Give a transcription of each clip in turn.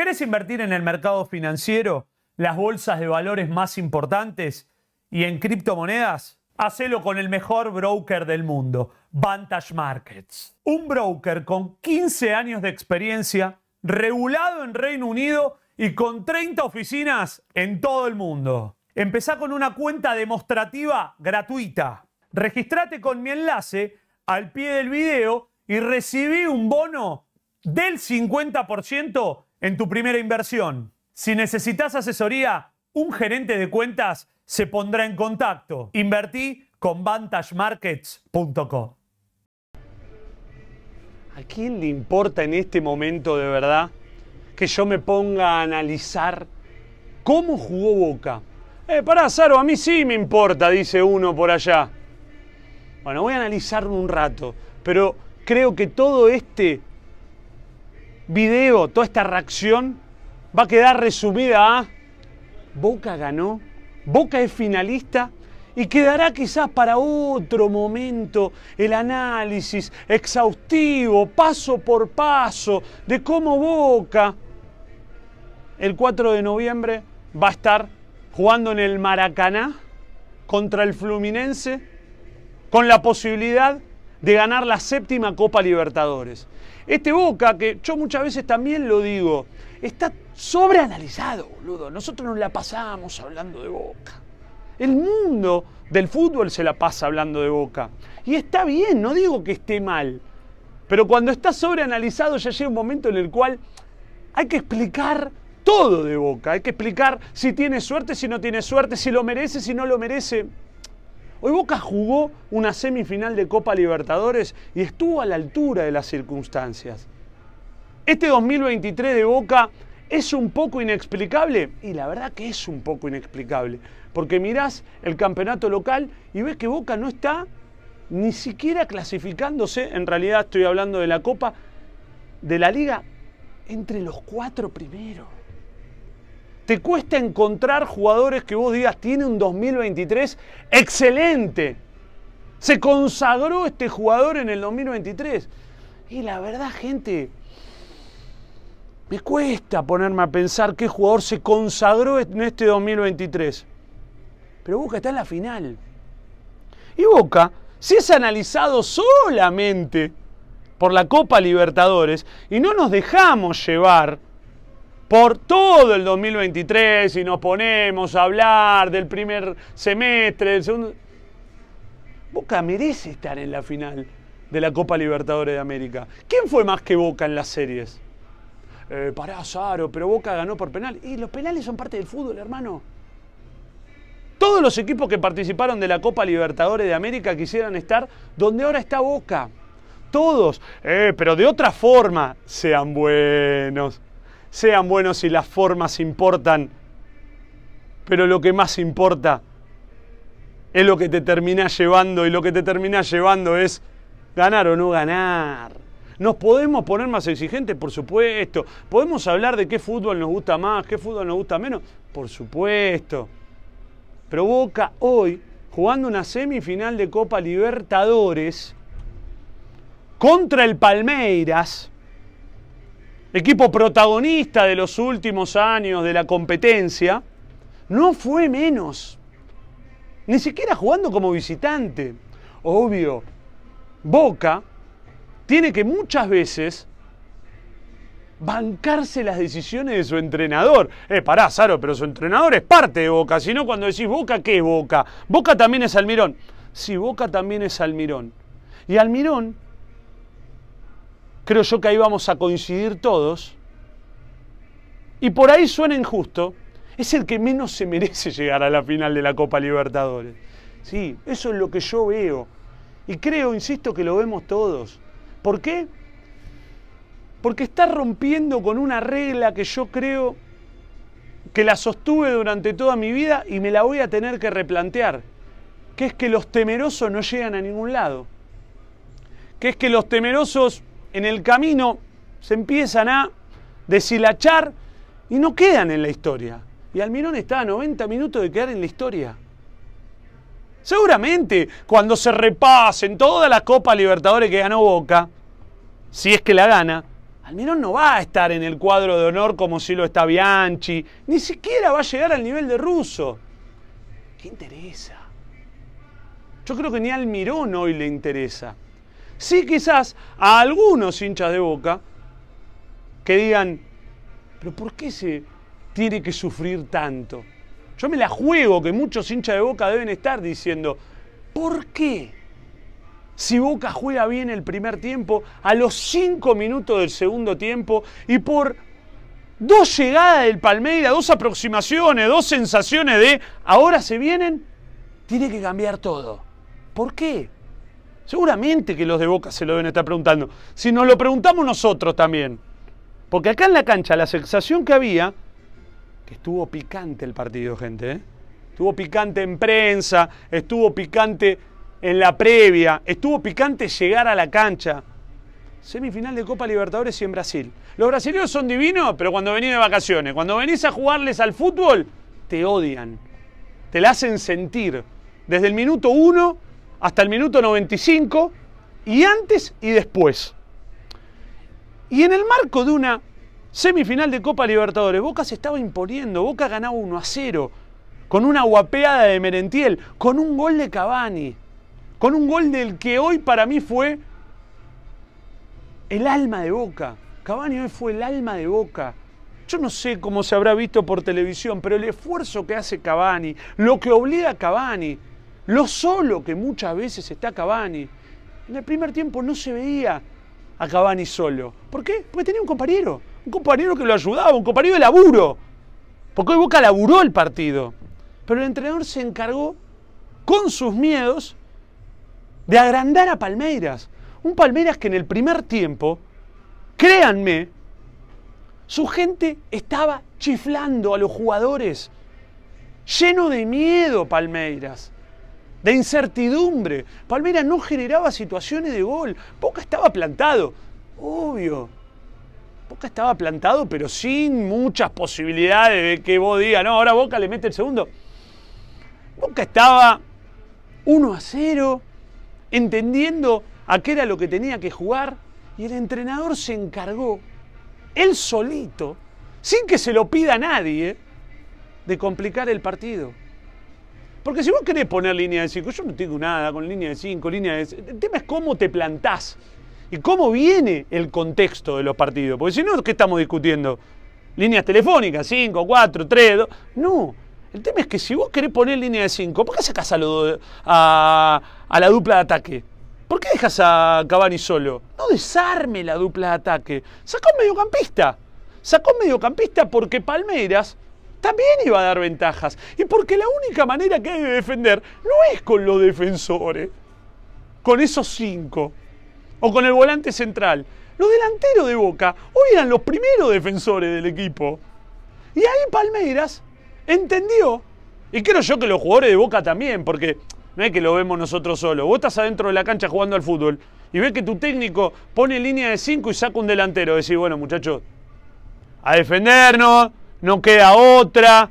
¿Querés invertir en el mercado financiero, las bolsas de valores más importantes y en criptomonedas? Hacelo con el mejor broker del mundo, Vantage Markets. Un broker con 15 años de experiencia, regulado en Reino Unido y con 30 oficinas en todo el mundo. Empezá con una cuenta demostrativa gratuita. Registrate con mi enlace al pie del video y recibí un bono del 50% en tu primera inversión. Si necesitas asesoría, un gerente de cuentas se pondrá en contacto. Invertí con vantagemarkets.com. ¿A quién le importa en este momento de verdad que yo me ponga a analizar cómo jugó Boca? Eh, pará, Saro, a mí sí me importa, dice uno por allá. Bueno, voy a analizarlo un rato, pero creo que todo este video, toda esta reacción va a quedar resumida a Boca ganó, Boca es finalista y quedará quizás para otro momento el análisis exhaustivo, paso por paso, de cómo Boca el 4 de noviembre va a estar jugando en el Maracaná contra el Fluminense con la posibilidad de ganar la séptima Copa Libertadores. Este Boca, que yo muchas veces también lo digo, está sobreanalizado, boludo. Nosotros nos la pasamos hablando de Boca. El mundo del fútbol se la pasa hablando de Boca. Y está bien, no digo que esté mal. Pero cuando está sobreanalizado ya llega un momento en el cual hay que explicar todo de Boca. Hay que explicar si tiene suerte, si no tiene suerte, si lo merece, si no lo merece. Hoy Boca jugó una semifinal de Copa Libertadores y estuvo a la altura de las circunstancias. Este 2023 de Boca es un poco inexplicable y la verdad que es un poco inexplicable, porque mirás el campeonato local y ves que Boca no está ni siquiera clasificándose, en realidad estoy hablando de la Copa de la Liga, entre los cuatro primeros te cuesta encontrar jugadores que vos digas, tiene un 2023 excelente. Se consagró este jugador en el 2023. Y la verdad, gente, me cuesta ponerme a pensar qué jugador se consagró en este 2023. Pero Boca está en la final. Y Boca, si es analizado solamente por la Copa Libertadores y no nos dejamos llevar por todo el 2023 y nos ponemos a hablar del primer semestre, del segundo. Boca merece estar en la final de la Copa Libertadores de América. ¿Quién fue más que Boca en las series? Eh, pará, Saro, pero Boca ganó por penal. Y los penales son parte del fútbol, hermano. Todos los equipos que participaron de la Copa Libertadores de América quisieran estar donde ahora está Boca. Todos. Eh, pero de otra forma, sean buenos. Sean buenos y las formas importan, pero lo que más importa es lo que te termina llevando y lo que te termina llevando es ganar o no ganar. Nos podemos poner más exigentes, por supuesto. Podemos hablar de qué fútbol nos gusta más, qué fútbol nos gusta menos, por supuesto. provoca hoy, jugando una semifinal de Copa Libertadores contra el Palmeiras, equipo protagonista de los últimos años de la competencia, no fue menos. Ni siquiera jugando como visitante. Obvio, Boca tiene que muchas veces bancarse las decisiones de su entrenador. Eh, pará, Saro, pero su entrenador es parte de Boca. Si no, cuando decís Boca, ¿qué es Boca? Boca también es Almirón. Sí, Boca también es Almirón. Y Almirón creo yo que ahí vamos a coincidir todos, y por ahí suena injusto, es el que menos se merece llegar a la final de la Copa Libertadores. Sí, eso es lo que yo veo. Y creo, insisto, que lo vemos todos. ¿Por qué? Porque está rompiendo con una regla que yo creo que la sostuve durante toda mi vida y me la voy a tener que replantear, que es que los temerosos no llegan a ningún lado, que es que los temerosos en el camino se empiezan a deshilachar y no quedan en la historia. Y Almirón está a 90 minutos de quedar en la historia. Seguramente cuando se repasen todas las Copas Libertadores que ganó Boca, si es que la gana, Almirón no va a estar en el cuadro de honor como si lo está Bianchi, ni siquiera va a llegar al nivel de Russo. ¿Qué interesa? Yo creo que ni a Almirón hoy le interesa. Sí quizás a algunos hinchas de boca que digan, pero ¿por qué se tiene que sufrir tanto? Yo me la juego que muchos hinchas de boca deben estar diciendo, ¿por qué? Si Boca juega bien el primer tiempo, a los cinco minutos del segundo tiempo y por dos llegadas del Palmeira, dos aproximaciones, dos sensaciones de ahora se vienen, tiene que cambiar todo. ¿Por qué? Seguramente que los de Boca se lo deben estar preguntando. Si nos lo preguntamos nosotros también. Porque acá en la cancha la sensación que había, que estuvo picante el partido, gente. ¿eh? Estuvo picante en prensa, estuvo picante en la previa, estuvo picante llegar a la cancha. Semifinal de Copa Libertadores y en Brasil. Los brasileños son divinos, pero cuando venís de vacaciones, cuando venís a jugarles al fútbol, te odian. Te la hacen sentir. Desde el minuto uno hasta el minuto 95 y antes y después. Y en el marco de una semifinal de Copa Libertadores, Boca se estaba imponiendo, Boca ganaba 1 a 0, con una guapeada de Merentiel, con un gol de Cavani, con un gol del que hoy para mí fue el alma de Boca. Cavani hoy fue el alma de Boca. Yo no sé cómo se habrá visto por televisión, pero el esfuerzo que hace Cavani, lo que obliga a Cavani, lo solo que muchas veces está Cabani, En el primer tiempo no se veía a Cabani solo. ¿Por qué? Porque tenía un compañero. Un compañero que lo ayudaba, un compañero de laburo. Porque hoy Boca laburó el partido. Pero el entrenador se encargó, con sus miedos, de agrandar a Palmeiras. Un Palmeiras que en el primer tiempo, créanme, su gente estaba chiflando a los jugadores. Lleno de miedo Palmeiras de incertidumbre. Palmera no generaba situaciones de gol. Boca estaba plantado, obvio. Boca estaba plantado, pero sin muchas posibilidades de que vos digas, no, ahora Boca le mete el segundo. Boca estaba 1 a 0, entendiendo a qué era lo que tenía que jugar, y el entrenador se encargó, él solito, sin que se lo pida nadie, de complicar el partido. Porque si vos querés poner línea de 5, yo no tengo nada con línea de 5, línea de... El tema es cómo te plantás y cómo viene el contexto de los partidos. Porque si no, ¿qué estamos discutiendo? Líneas telefónicas, 5, 4, 3, 2... No, el tema es que si vos querés poner línea de 5, ¿por qué sacás a, la dupla de ataque? ¿Por qué dejas a Cavani solo? No desarme la dupla de ataque. Sacó un mediocampista. Sacó un mediocampista porque Palmeras también iba a dar ventajas. Y porque la única manera que hay de defender no es con los defensores, con esos cinco, o con el volante central. Los delanteros de Boca hoy eran los primeros defensores del equipo. Y ahí Palmeiras entendió, y creo yo que los jugadores de Boca también, porque no es que lo vemos nosotros solo Vos estás adentro de la cancha jugando al fútbol y ves que tu técnico pone línea de cinco y saca un delantero. Decís, bueno, muchachos, a defendernos, no queda otra.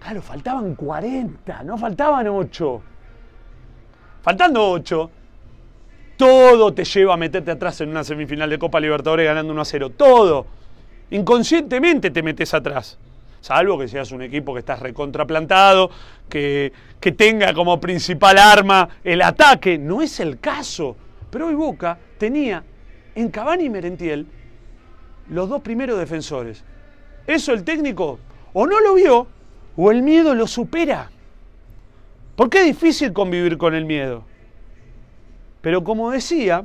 Claro, faltaban 40, no faltaban 8. Faltando 8, todo te lleva a meterte atrás en una semifinal de Copa Libertadores ganando 1 a 0. Todo. Inconscientemente te metes atrás. Salvo que seas un equipo que estás recontraplantado, que, que tenga como principal arma el ataque. No es el caso. Pero hoy Boca tenía en Cavani y Merentiel los dos primeros defensores. Eso el técnico o no lo vio o el miedo lo supera. Porque es difícil convivir con el miedo. Pero como decía,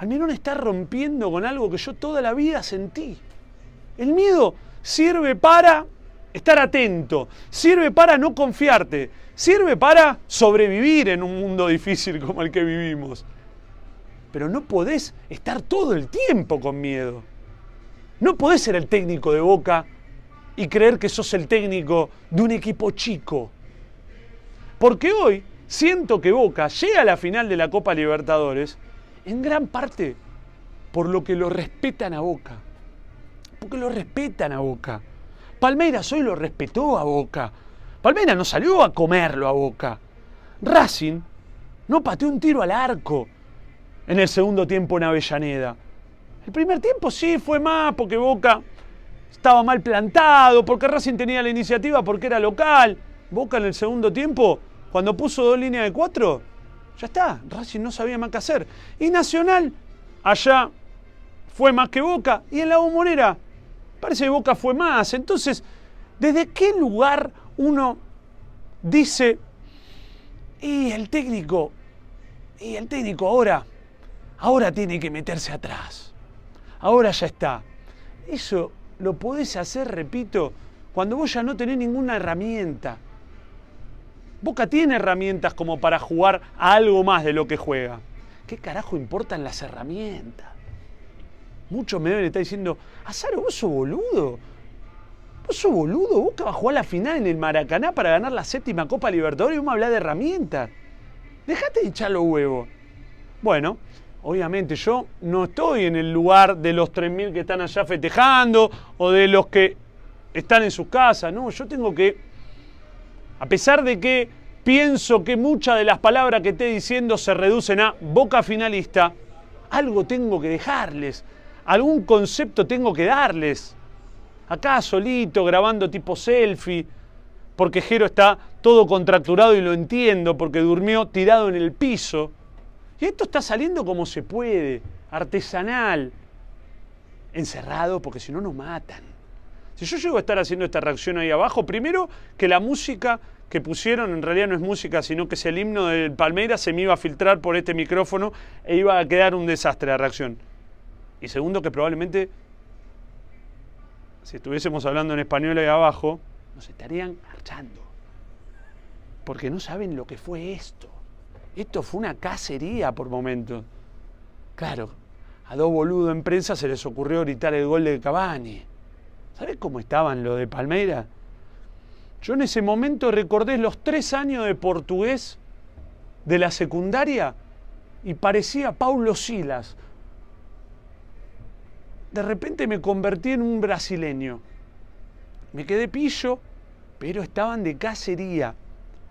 no está rompiendo con algo que yo toda la vida sentí. El miedo sirve para estar atento, sirve para no confiarte, sirve para sobrevivir en un mundo difícil como el que vivimos pero no podés estar todo el tiempo con miedo. No podés ser el técnico de Boca y creer que sos el técnico de un equipo chico. Porque hoy siento que Boca llega a la final de la Copa Libertadores en gran parte por lo que lo respetan a Boca. Porque lo respetan a Boca. Palmeiras hoy lo respetó a Boca. Palmeiras no salió a comerlo a Boca. Racing no pateó un tiro al arco en el segundo tiempo en Avellaneda. El primer tiempo sí fue más porque Boca estaba mal plantado, porque Racing tenía la iniciativa, porque era local. Boca en el segundo tiempo, cuando puso dos líneas de cuatro, ya está, Racing no sabía más qué hacer. Y Nacional, allá fue más que Boca, y en la bombonera, parece que Boca fue más. Entonces, ¿desde qué lugar uno dice, y el técnico, y el técnico ahora Ahora tiene que meterse atrás. Ahora ya está. Eso lo podés hacer, repito, cuando vos ya no tenés ninguna herramienta. Boca tiene herramientas como para jugar a algo más de lo que juega. ¿Qué carajo importan las herramientas? Muchos me deben estar diciendo, Azaro, vos sos boludo. Vos sos boludo, Boca vas a jugar la final en el Maracaná para ganar la séptima Copa Libertadores y vamos habla de herramientas. Dejate de echar los huevos. Bueno, Obviamente yo no estoy en el lugar de los 3.000 que están allá festejando o de los que están en sus casas, no, yo tengo que, a pesar de que pienso que muchas de las palabras que esté diciendo se reducen a boca finalista, algo tengo que dejarles, algún concepto tengo que darles. Acá solito, grabando tipo selfie, porque Jero está todo contracturado y lo entiendo, porque durmió tirado en el piso. Y esto está saliendo como se puede, artesanal, encerrado, porque si no nos matan. Si yo llego a estar haciendo esta reacción ahí abajo, primero que la música que pusieron en realidad no es música, sino que es el himno del Palmeiras, se me iba a filtrar por este micrófono e iba a quedar un desastre la reacción. Y segundo que probablemente, si estuviésemos hablando en español ahí abajo, nos estarían marchando. Porque no saben lo que fue esto. Esto fue una cacería por momentos. Claro, a dos boludo en prensa se les ocurrió gritar el gol de Cavani. ¿Sabes cómo estaban lo de Palmera? Yo en ese momento recordé los tres años de portugués de la secundaria y parecía Paulo Silas. De repente me convertí en un brasileño. Me quedé pillo, pero estaban de cacería.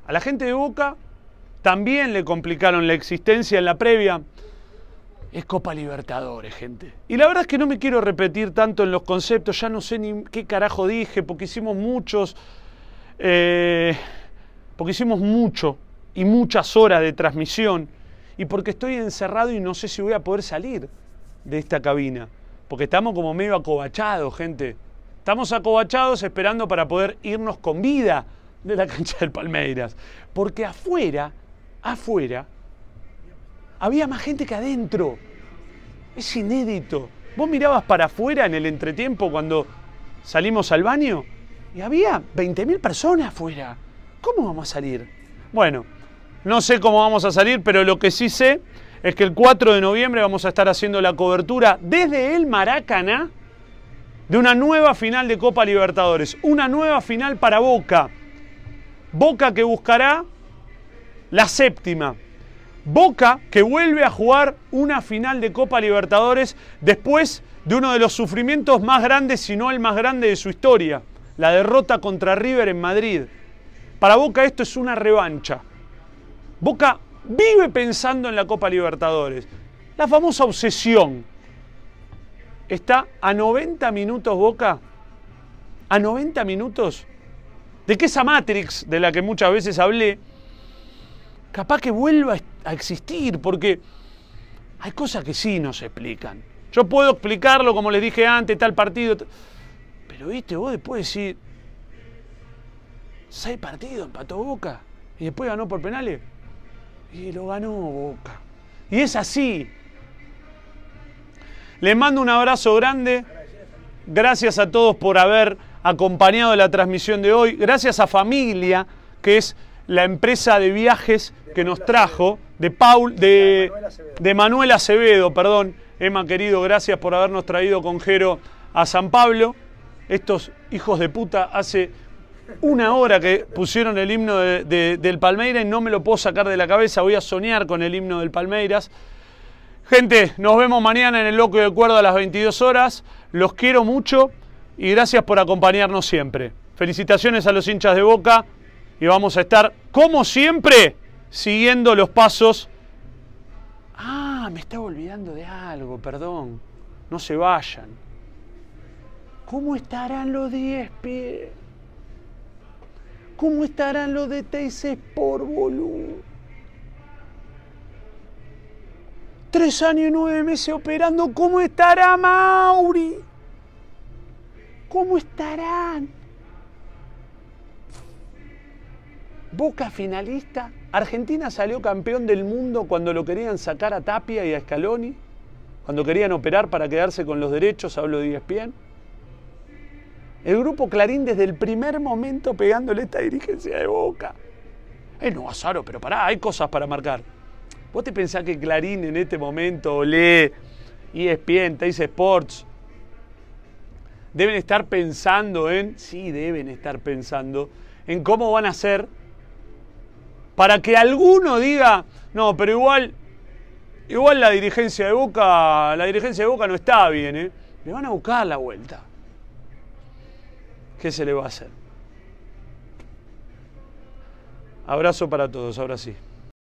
A la gente de Boca también le complicaron la existencia en la previa. Es Copa Libertadores, gente. Y la verdad es que no me quiero repetir tanto en los conceptos, ya no sé ni qué carajo dije, porque hicimos muchos, eh, porque hicimos mucho y muchas horas de transmisión, y porque estoy encerrado y no sé si voy a poder salir de esta cabina, porque estamos como medio acobachados, gente. Estamos acobachados esperando para poder irnos con vida de la cancha del Palmeiras, porque afuera afuera, había más gente que adentro. Es inédito. Vos mirabas para afuera en el entretiempo cuando salimos al baño y había 20.000 personas afuera. ¿Cómo vamos a salir? Bueno, no sé cómo vamos a salir, pero lo que sí sé es que el 4 de noviembre vamos a estar haciendo la cobertura desde el Maracaná de una nueva final de Copa Libertadores, una nueva final para Boca. Boca que buscará la séptima, Boca que vuelve a jugar una final de Copa Libertadores después de uno de los sufrimientos más grandes, si no el más grande de su historia, la derrota contra River en Madrid. Para Boca esto es una revancha. Boca vive pensando en la Copa Libertadores. La famosa obsesión. Está a 90 minutos Boca, a 90 minutos de que esa Matrix de la que muchas veces hablé, capaz que vuelva a existir, porque hay cosas que sí nos explican. Yo puedo explicarlo, como les dije antes, tal partido. Pero viste, vos después decir, seis partidos empató Boca y después ganó por penales. Y lo ganó Boca. Y es así. Les mando un abrazo grande. Gracias a todos por haber acompañado la transmisión de hoy. Gracias a familia, que es la empresa de viajes que nos trajo, de Paul, de, de Manuel Acevedo, perdón. Emma, querido, gracias por habernos traído con Jero a San Pablo. Estos hijos de puta hace una hora que pusieron el himno del Palmeiras y no me lo puedo sacar de la cabeza. Voy a soñar con el himno del Palmeiras. Gente, nos vemos mañana en el Loco de Cuerdo a las 22 horas. Los quiero mucho y gracias por acompañarnos siempre. Felicitaciones a los hinchas de Boca y vamos a estar, como siempre, siguiendo los pasos. Ah, me estaba olvidando de algo, perdón. No se vayan. ¿Cómo estarán los 10, pies? ¿Cómo estarán los de Teis por volumen? Tres años y nueve meses operando. ¿Cómo estará Mauri? ¿Cómo estarán? Boca finalista. Argentina salió campeón del mundo cuando lo querían sacar a Tapia y a Scaloni, cuando querían operar para quedarse con los derechos, hablo de ESPN. El grupo Clarín desde el primer momento pegándole esta dirigencia de Boca. es eh, no, Azaro, pero pará, hay cosas para marcar. ¿Vos te pensás que Clarín en este momento olé ESPN, Teis Sports? Deben estar pensando en, sí, deben estar pensando en cómo van a hacer para que alguno diga, no, pero igual, igual la dirigencia de Boca, la dirigencia de Boca no está bien, ¿eh? Le van a buscar la vuelta. ¿Qué se le va a hacer? Abrazo para todos, ahora sí.